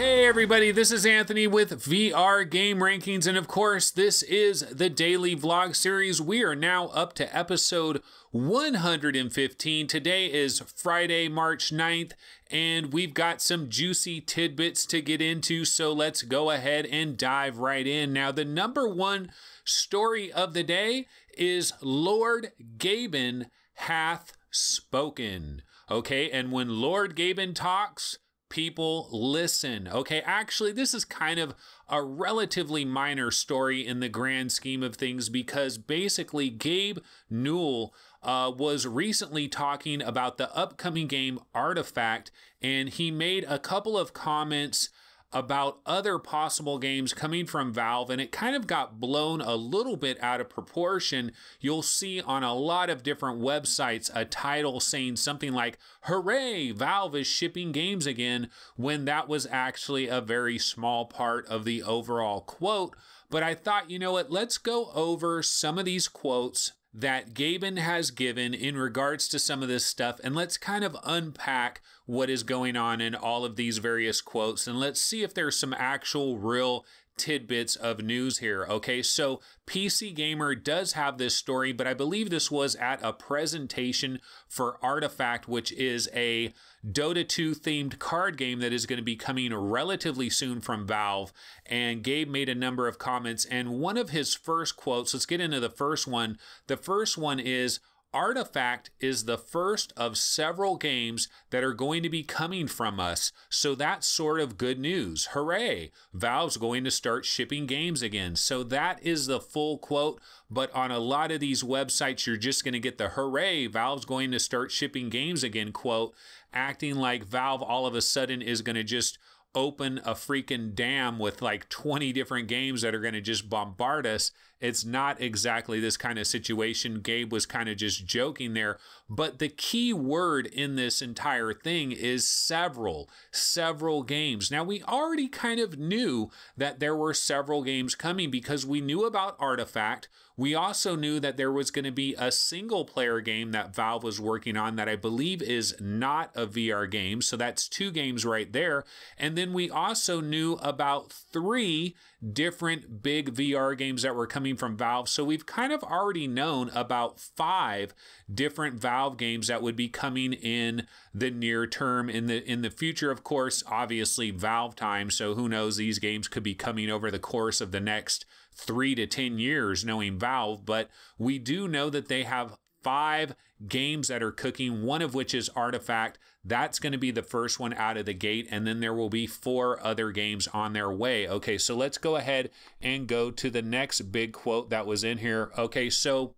Hey everybody, this is Anthony with VR Game Rankings, and of course, this is the daily vlog series. We are now up to episode 115. Today is Friday, March 9th, and we've got some juicy tidbits to get into, so let's go ahead and dive right in. Now, the number one story of the day is Lord Gaben hath spoken. Okay, and when Lord Gaben talks, people listen. Okay, actually, this is kind of a relatively minor story in the grand scheme of things because basically Gabe Newell uh, was recently talking about the upcoming game Artifact and he made a couple of comments about other possible games coming from Valve, and it kind of got blown a little bit out of proportion. You'll see on a lot of different websites a title saying something like, Hooray, Valve is shipping games again, when that was actually a very small part of the overall quote. But I thought, you know what, let's go over some of these quotes that Gaben has given in regards to some of this stuff. And let's kind of unpack what is going on in all of these various quotes and let's see if there's some actual real tidbits of news here. Okay, so PC Gamer does have this story, but I believe this was at a presentation for Artifact, which is a Dota 2 themed card game that is going to be coming relatively soon from Valve. And Gabe made a number of comments, and one of his first quotes, let's get into the first one. The first one is, Artifact is the first of several games that are going to be coming from us, so that's sort of good news. Hooray! Valve's going to start shipping games again. So that is the full quote, but on a lot of these websites, you're just going to get the hooray, Valve's going to start shipping games again quote, acting like Valve all of a sudden is going to just open a freaking dam with like 20 different games that are going to just bombard us. It's not exactly this kind of situation. Gabe was kind of just joking there. But the key word in this entire thing is several, several games. Now, we already kind of knew that there were several games coming because we knew about Artifact. We also knew that there was going to be a single player game that Valve was working on that I believe is not a VR game. So that's two games right there. And then we also knew about three different big VR games that were coming from Valve. So we've kind of already known about five different Valve games that would be coming in the near term in the in the future of course obviously Valve time so who knows these games could be coming over the course of the next 3 to 10 years knowing Valve but we do know that they have five games that are cooking, one of which is Artifact. That's going to be the first one out of the gate, and then there will be four other games on their way. Okay, so let's go ahead and go to the next big quote that was in here. Okay, so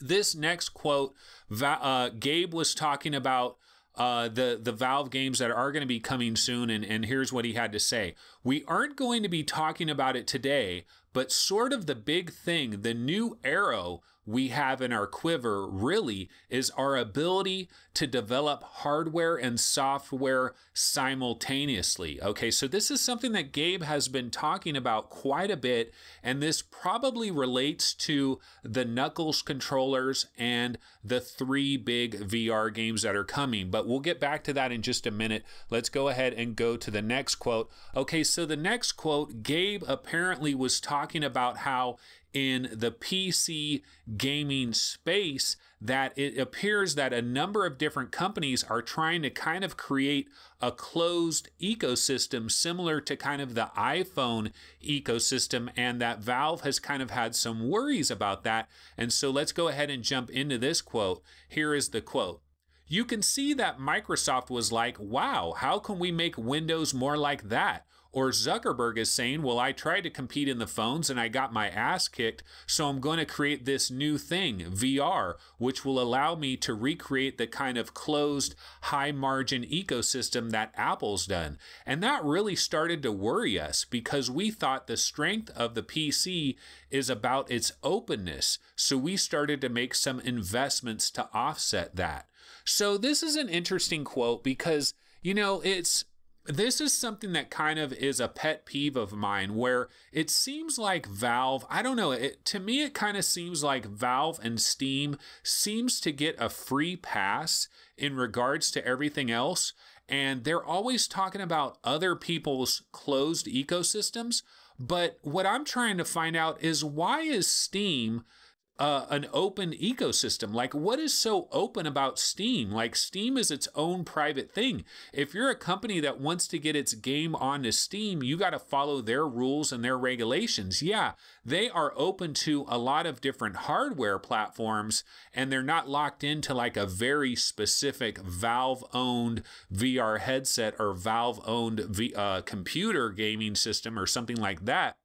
this next quote, uh, Gabe was talking about. Uh, the the Valve games that are going to be coming soon, and, and here's what he had to say. We aren't going to be talking about it today, but sort of the big thing, the new Arrow we have in our quiver really is our ability to develop hardware and software simultaneously. Okay, so this is something that Gabe has been talking about quite a bit, and this probably relates to the Knuckles controllers and the three big VR games that are coming, but we'll get back to that in just a minute. Let's go ahead and go to the next quote. Okay, so the next quote, Gabe apparently was talking about how in the PC gaming space that it appears that a number of different companies are trying to kind of create a closed ecosystem similar to kind of the iPhone ecosystem, and that Valve has kind of had some worries about that. And so let's go ahead and jump into this quote. Here is the quote. You can see that Microsoft was like, wow, how can we make Windows more like that? Or Zuckerberg is saying, well, I tried to compete in the phones and I got my ass kicked, so I'm going to create this new thing, VR, which will allow me to recreate the kind of closed, high margin ecosystem that Apple's done. And that really started to worry us because we thought the strength of the PC is about its openness. So we started to make some investments to offset that. So this is an interesting quote because, you know, it's this is something that kind of is a pet peeve of mine where it seems like Valve, I don't know, it, to me it kind of seems like Valve and Steam seems to get a free pass in regards to everything else and they're always talking about other people's closed ecosystems, but what I'm trying to find out is why is Steam uh, an open ecosystem. Like, what is so open about Steam? Like, Steam is its own private thing. If you're a company that wants to get its game onto Steam, you got to follow their rules and their regulations. Yeah, they are open to a lot of different hardware platforms and they're not locked into like a very specific Valve owned VR headset or Valve owned uh, computer gaming system or something like that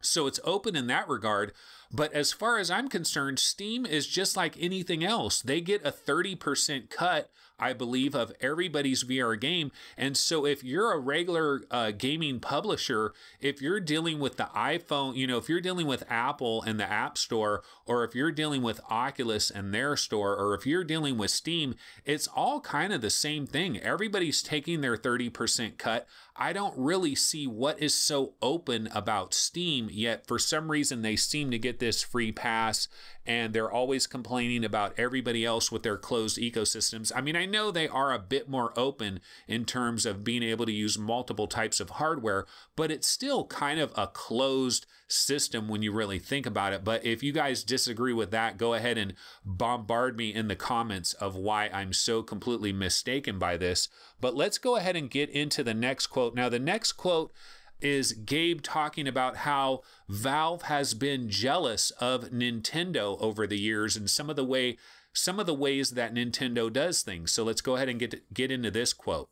so it's open in that regard. But as far as I'm concerned, Steam is just like anything else. They get a 30% cut, I believe, of everybody's VR game. And so if you're a regular uh, gaming publisher, if you're dealing with the iPhone, you know, if you're dealing with Apple and the App Store, or if you're dealing with Oculus and their store, or if you're dealing with Steam, it's all kind of the same thing. Everybody's taking their 30% cut. I don't really see what is so open about Steam, yet for some reason they seem to get this free pass and they're always complaining about everybody else with their closed ecosystems. I mean, I know they are a bit more open in terms of being able to use multiple types of hardware, but it's still kind of a closed system when you really think about it. But if you guys disagree with that, go ahead and bombard me in the comments of why I'm so completely mistaken by this. But let's go ahead and get into the next quote. Now, the next quote is Gabe talking about how Valve has been jealous of Nintendo over the years and some of the way some of the ways that Nintendo does things. So let's go ahead and get get into this quote.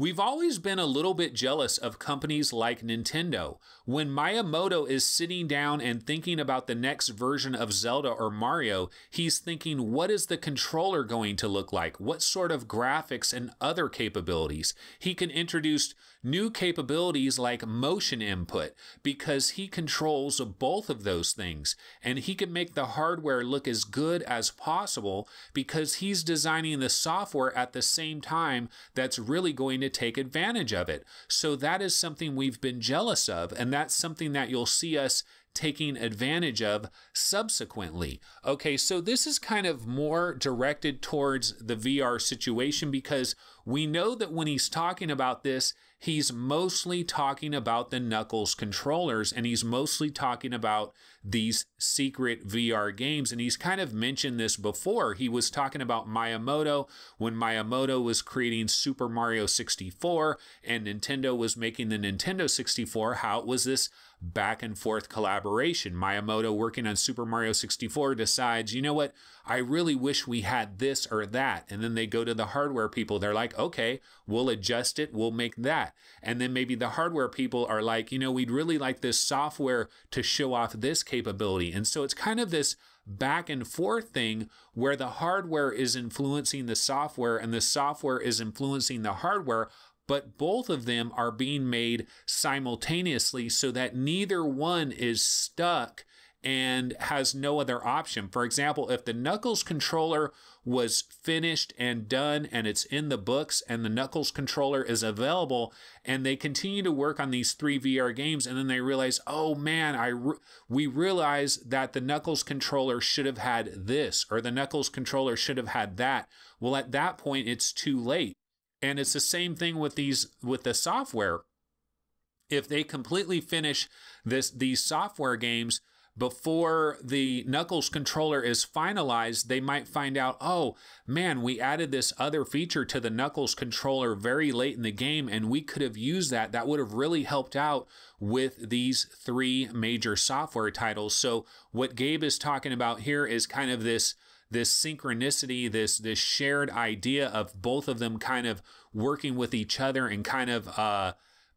We've always been a little bit jealous of companies like Nintendo. When Miyamoto is sitting down and thinking about the next version of Zelda or Mario, he's thinking, what is the controller going to look like? What sort of graphics and other capabilities? He can introduce new capabilities like motion input because he controls both of those things and he can make the hardware look as good as possible because he's designing the software at the same time that's really going to take advantage of it. So that is something we've been jealous of and that's something that you'll see us taking advantage of subsequently. Okay, so this is kind of more directed towards the VR situation because we know that when he's talking about this, he's mostly talking about the Knuckles controllers and he's mostly talking about these secret VR games. And he's kind of mentioned this before. He was talking about Miyamoto when Miyamoto was creating Super Mario 64 and Nintendo was making the Nintendo 64, how it was this back and forth collaboration. Miyamoto working on Super Mario 64 decides, you know what, I really wish we had this or that. And then they go to the hardware people. They're like, okay, we'll adjust it, we'll make that. And then maybe the hardware people are like, you know, we'd really like this software to show off this capability. And so it's kind of this back and forth thing where the hardware is influencing the software and the software is influencing the hardware but both of them are being made simultaneously so that neither one is stuck and has no other option. For example, if the Knuckles controller was finished and done and it's in the books and the Knuckles controller is available and they continue to work on these 3 VR games and then they realize, "Oh man, I re- we realize that the Knuckles controller should have had this or the Knuckles controller should have had that." Well, at that point it's too late. And it's the same thing with these with the software. If they completely finish this these software games before the Knuckles controller is finalized, they might find out, oh man, we added this other feature to the Knuckles controller very late in the game, and we could have used that. That would have really helped out with these three major software titles. So, what Gabe is talking about here is kind of this this synchronicity, this this shared idea of both of them kind of working with each other and kind of uh,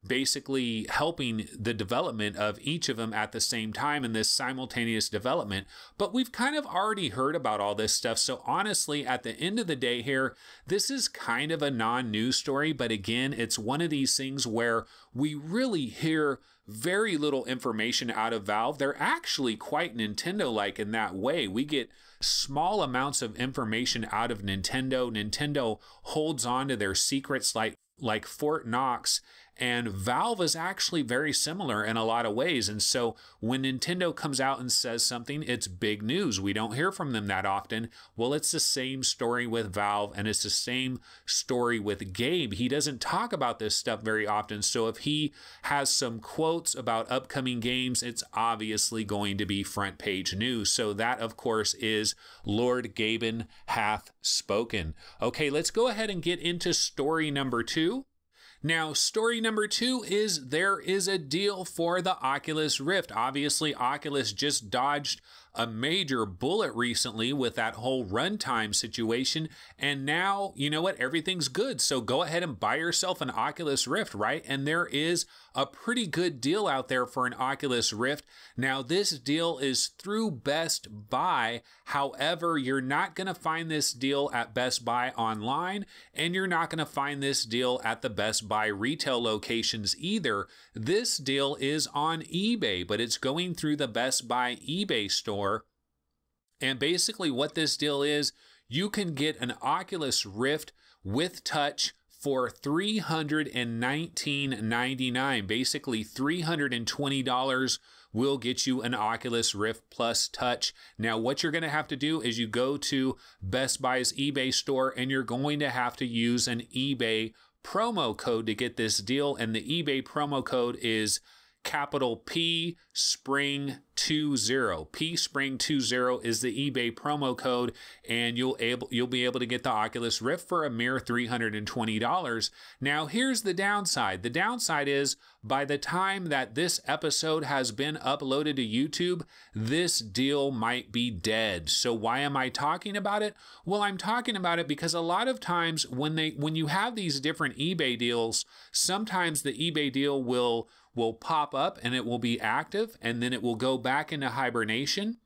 basically helping the development of each of them at the same time in this simultaneous development. But we've kind of already heard about all this stuff. So, honestly, at the end of the day, here, this is kind of a non news story. But again, it's one of these things where we really hear very little information out of Valve. They're actually quite Nintendo like in that way. We get small amounts of information out of Nintendo. Nintendo holds on to their secrets like like Fort Knox and Valve is actually very similar in a lot of ways. And so when Nintendo comes out and says something, it's big news. We don't hear from them that often. Well, it's the same story with Valve and it's the same story with Gabe. He doesn't talk about this stuff very often. So if he has some quotes about upcoming games, it's obviously going to be front page news. So that, of course, is Lord Gaben hath spoken. Okay, let's go ahead and get into story number two. Now, story number two is there is a deal for the Oculus Rift. Obviously, Oculus just dodged a major bullet recently with that whole runtime situation. And now, you know what? Everything's good. So go ahead and buy yourself an Oculus Rift, right? And there is a pretty good deal out there for an Oculus Rift. Now, this deal is through Best Buy. However, you're not going to find this deal at Best Buy online, and you're not going to find this deal at the Best Buy retail locations either. This deal is on eBay, but it's going through the Best Buy eBay store. And basically, what this deal is, you can get an Oculus Rift with touch for $319.99. Basically, $320 will get you an Oculus Rift Plus Touch. Now, what you're going to have to do is you go to Best Buy's eBay store and you're going to have to use an eBay promo code to get this deal. And the eBay promo code is capital P Spring 20. P Spring 20 is the eBay promo code and you'll able you'll be able to get the Oculus Rift for a mere $320. Now here's the downside. The downside is by the time that this episode has been uploaded to YouTube, this deal might be dead. So why am I talking about it? Well, I'm talking about it because a lot of times when they when you have these different eBay deals, sometimes the eBay deal will will pop up and it will be active and then it will go back into hibernation.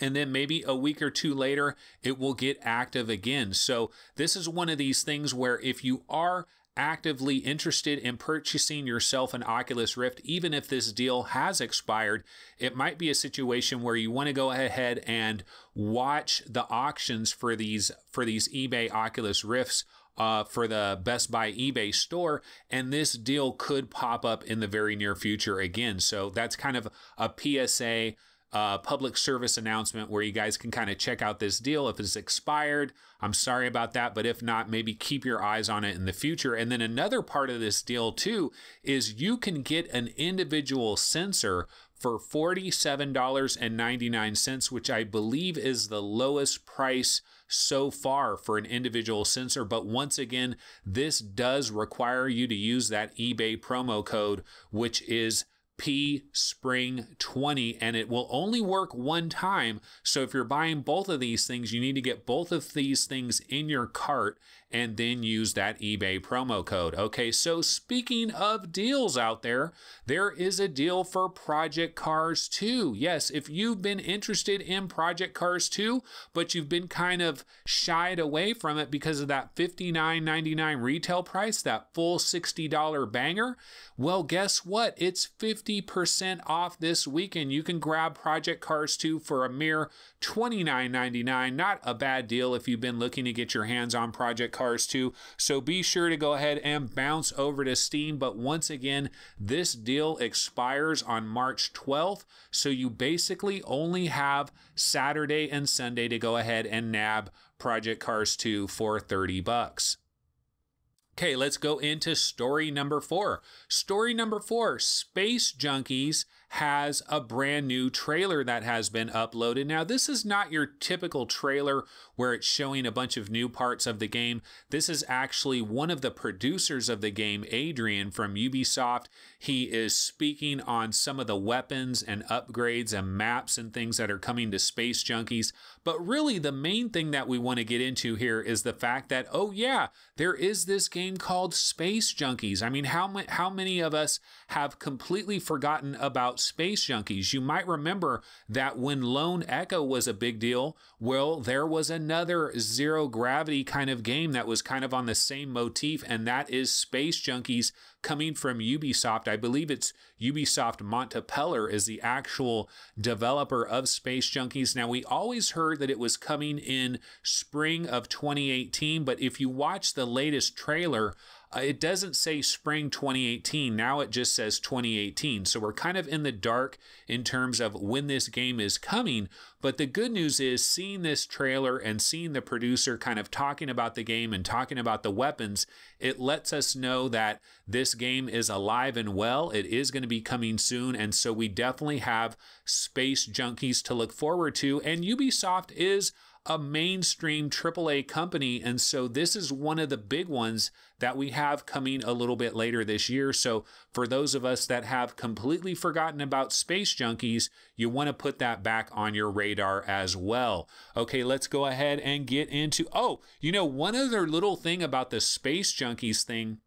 And then maybe a week or two later, it will get active again. So, this is one of these things where if you are actively interested in purchasing yourself an Oculus Rift, even if this deal has expired, it might be a situation where you want to go ahead and watch the auctions for these for these eBay Oculus Rifts uh, for the Best Buy eBay store. And this deal could pop up in the very near future again. So that's kind of a PSA. Uh, public service announcement where you guys can kind of check out this deal. If it's expired, I'm sorry about that, but if not, maybe keep your eyes on it in the future. And then another part of this deal, too, is you can get an individual sensor for $47.99, which I believe is the lowest price so far for an individual sensor. But once again, this does require you to use that eBay promo code, which is P Spring 20 and it will only work one time. So if you're buying both of these things, you need to get both of these things in your cart and then use that eBay promo code. Okay, so speaking of deals out there, there is a deal for Project Cars 2. Yes, if you've been interested in Project Cars 2, but you've been kind of shied away from it because of that $59.99 retail price, that full $60 banger, well, guess what? It's 50% off this weekend. You can grab Project Cars 2 for a mere $29.99. Not a bad deal if you've been looking to get your hands on Project Cars Cars 2. So be sure to go ahead and bounce over to Steam. But once again, this deal expires on March 12th. So you basically only have Saturday and Sunday to go ahead and nab Project Cars 2 for 30 bucks. Okay, let's go into story number four. Story number four Space Junkies has a brand new trailer that has been uploaded. Now, this is not your typical trailer where it's showing a bunch of new parts of the game. This is actually one of the producers of the game, Adrian from Ubisoft. He is speaking on some of the weapons and upgrades and maps and things that are coming to Space Junkies. But really, the main thing that we want to get into here is the fact that, oh, yeah, there is this game called Space Junkies. I mean, how, how many of us have completely forgotten about Space Junkies, you might remember that when Lone Echo was a big deal, well, there was another zero gravity kind of game that was kind of on the same motif, and that is Space Junkies coming from Ubisoft. I believe it's Ubisoft Montepeller is the actual developer of Space Junkies. Now, we always heard that it was coming in spring of 2018, but if you watch the latest trailer, uh, it doesn't say spring 2018. Now it just says 2018. So we're kind of in the dark in terms of when this game is coming. But the good news is seeing this trailer and seeing the producer kind of talking about the game and talking about the weapons, it lets us know that this game is alive and well. It is going to be coming soon. And so we definitely have space junkies to look forward to. And Ubisoft is a mainstream AAA company. And so this is one of the big ones that we have coming a little bit later this year. So for those of us that have completely forgotten about Space Junkies, you want to put that back on your radar as well. Okay, let's go ahead and get into. Oh, you know, one other little thing about the Space Junkies thing.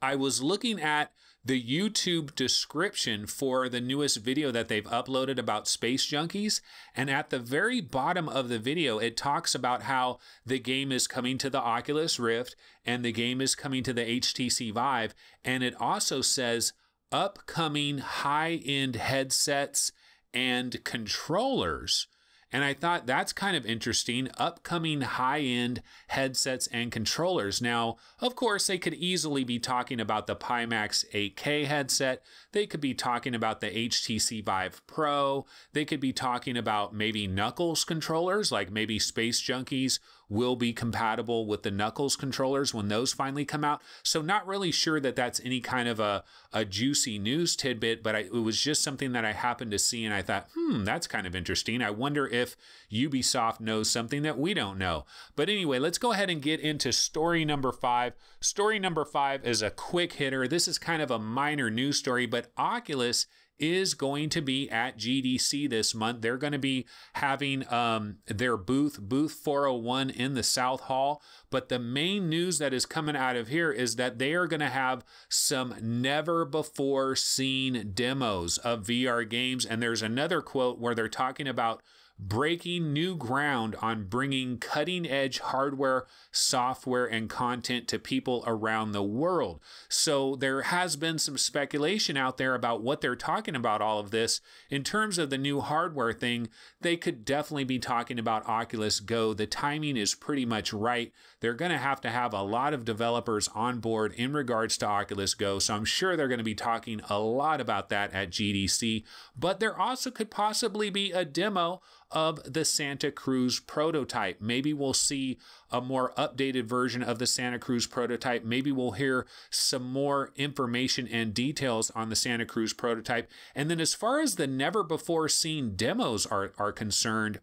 I was looking at the YouTube description for the newest video that they've uploaded about space junkies. And at the very bottom of the video, it talks about how the game is coming to the Oculus Rift and the game is coming to the HTC Vive. And it also says upcoming high end headsets and controllers and I thought that's kind of interesting. Upcoming high end headsets and controllers. Now, of course, they could easily be talking about the Pimax 8K headset. They could be talking about the HTC Vive Pro. They could be talking about maybe Knuckles controllers, like maybe Space Junkies will be compatible with the Knuckles controllers when those finally come out. So, not really sure that that's any kind of a, a juicy news tidbit, but I, it was just something that I happened to see and I thought, hmm, that's kind of interesting. I wonder if Ubisoft knows something that we don't know. But anyway, let's go ahead and get into story number five. Story number five is a quick hitter. This is kind of a minor news story, but Oculus is going to be at GDC this month. They're going to be having um, their booth, Booth 401, in the South Hall. But the main news that is coming out of here is that they are going to have some never before seen demos of VR games. And there's another quote where they're talking about breaking new ground on bringing cutting edge hardware, software, and content to people around the world. So there has been some speculation out there about what they're talking about all of this. In terms of the new hardware thing, they could definitely be talking about Oculus Go. The timing is pretty much right. They're going to have to have a lot of developers on board in regards to Oculus Go. So I'm sure they're going to be talking a lot about that at GDC, but there also could possibly be a demo of the Santa Cruz prototype. Maybe we'll see a more updated version of the Santa Cruz prototype. Maybe we'll hear some more information and details on the Santa Cruz prototype. And then, as far as the never before seen demos are, are concerned,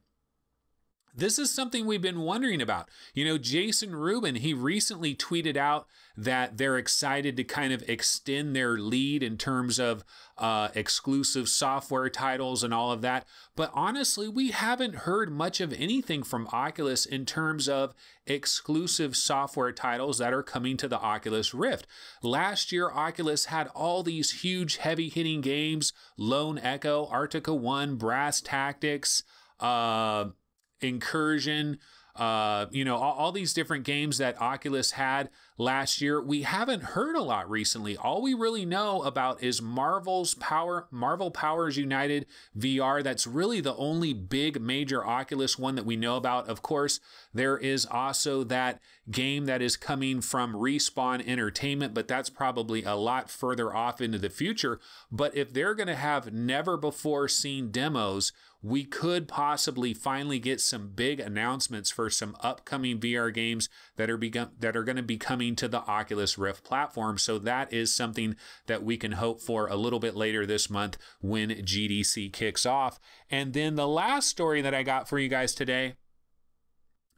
this is something we've been wondering about. You know, Jason Rubin, he recently tweeted out that they're excited to kind of extend their lead in terms of uh, exclusive software titles and all of that. But honestly, we haven't heard much of anything from Oculus in terms of exclusive software titles that are coming to the Oculus Rift. Last year, Oculus had all these huge, heavy hitting games Lone Echo, Arctica 1, Brass Tactics. Uh, Incursion, uh, you know, all, all, these different games that Oculus had last year. We haven't heard a lot recently. All we really know about is Marvel's Power, Marvel Powers United VR. That's really the only big major Oculus one that we know about. Of course, there is also that game that is coming from Respawn Entertainment, but that's probably a lot further off into the future. But if they're going to have never before seen demos, we could possibly finally get some big announcements for some upcoming VR games that are become that are going to be coming to the Oculus Rift platform. So that is something that we can hope for a little bit later this month when GDC kicks off. And then the last story that I got for you guys today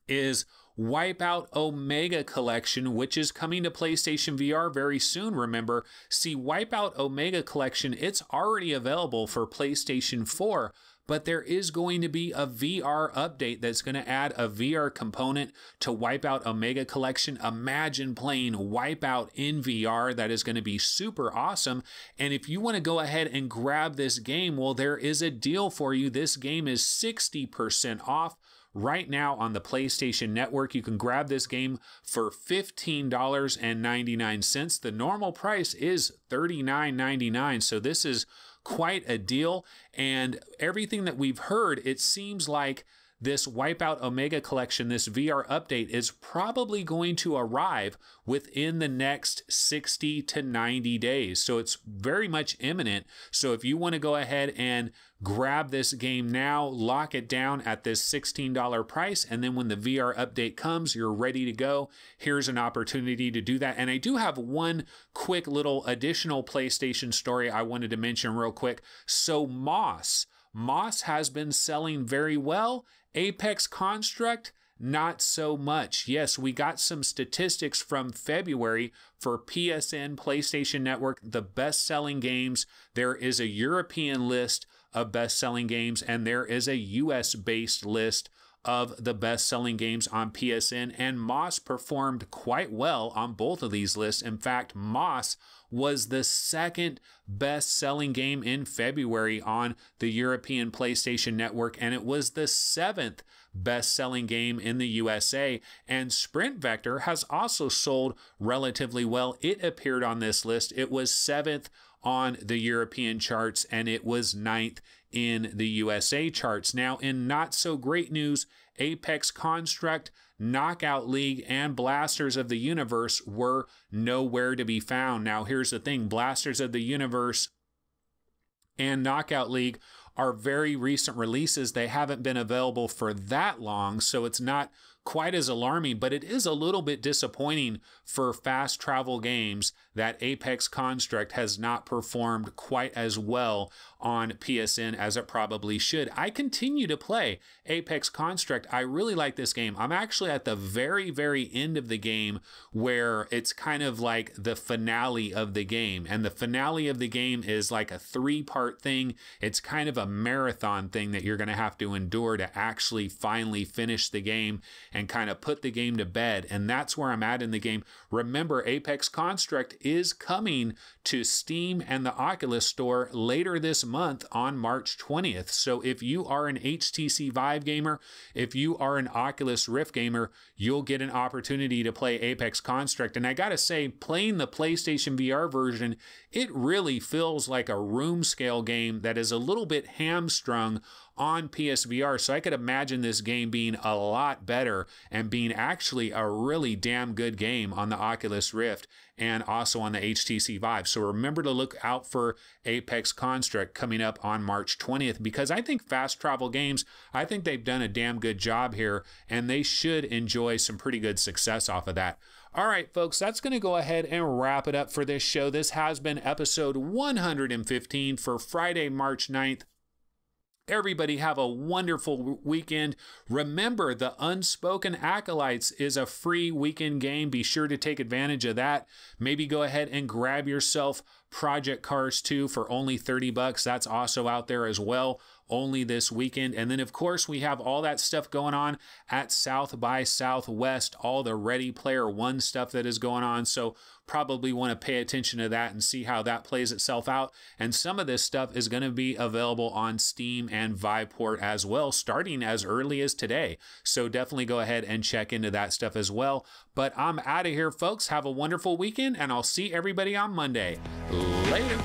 is Wipeout Omega Collection, which is coming to PlayStation VR very soon, remember. See, Wipeout Omega Collection, it's already available for PlayStation 4 but there is going to be a VR update that's going to add a VR component to Wipeout Omega Collection. Imagine playing Wipeout in VR. That is going to be super awesome. And if you want to go ahead and grab this game, well, there is a deal for you. This game is 60% off right now on the PlayStation Network. You can grab this game for $15.99. The normal price is $39.99, so this is quite a deal. And everything that we've heard, it seems like this Wipeout Omega collection, this VR update, is probably going to arrive within the next 60 to 90 days. So it's very much imminent. So if you want to go ahead and grab this game now, lock it down at this $16 price, and then when the VR update comes, you're ready to go. Here's an opportunity to do that. And I do have one quick little additional PlayStation story I wanted to mention real quick. So, Moss. Moss has been selling very well Apex Construct, not so much. Yes, we got some statistics from February for PSN, PlayStation Network, the best selling games. There is a European list of best selling games, and there is a US based list of the best selling games on PSN, and Moss performed quite well on both of these lists. In fact, Moss was the second best selling game in February on the European PlayStation Network, and it was the seventh best selling game in the USA. And Sprint Vector has also sold relatively well. It appeared on this list, it was seventh on the European charts, and it was ninth in the USA charts. Now, in not so great news, Apex Construct, Knockout League, and Blasters of the Universe were nowhere to be found. Now, here's the thing Blasters of the Universe and Knockout League are very recent releases. They haven't been available for that long, so it's not quite as alarming, but it is a little bit disappointing for fast travel games that Apex Construct has not performed quite as well on PSN as it probably should. I continue to play Apex Construct. I really like this game. I'm actually at the very, very end of the game where it's kind of like the finale of the game. And the finale of the game is like a three part thing. It's kind of a marathon thing that you're going to have to endure to actually finally finish the game and kind of put the game to bed. And that's where I'm at in the game. Remember, Apex Construct is coming to Steam and the Oculus Store later this month on March 20th. So if you are an HTC Vive gamer, if you are an Oculus Rift gamer, you'll get an opportunity to play Apex Construct. And I got to say, playing the PlayStation VR version, it really feels like a room scale game that is a little bit hamstrung on PSVR. So I could imagine this game being a lot better and being actually a really damn good game on the Oculus Rift and also on the HTC Vive. So remember to look out for Apex Construct coming up on March 20th because I think fast travel games, I think they've done a damn good job here and they should enjoy some pretty good success off of that. All right, folks, that's going to go ahead and wrap it up for this show. This has been episode 115 for Friday, March 9th, Everybody have a wonderful weekend. Remember, the Unspoken Acolytes is a free weekend game. Be sure to take advantage of that. Maybe go ahead and grab yourself Project Cars 2 for only 30 bucks. That's also out there as well only this weekend. And then, of course, we have all that stuff going on at South by Southwest, all the Ready Player One stuff that is going on. So, probably want to pay attention to that and see how that plays itself out. And some of this stuff is going to be available on Steam and Viport as well, starting as early as today. So, definitely go ahead and check into that stuff as well. But I'm out of here, folks. Have a wonderful weekend, and I'll see everybody on Monday. Later.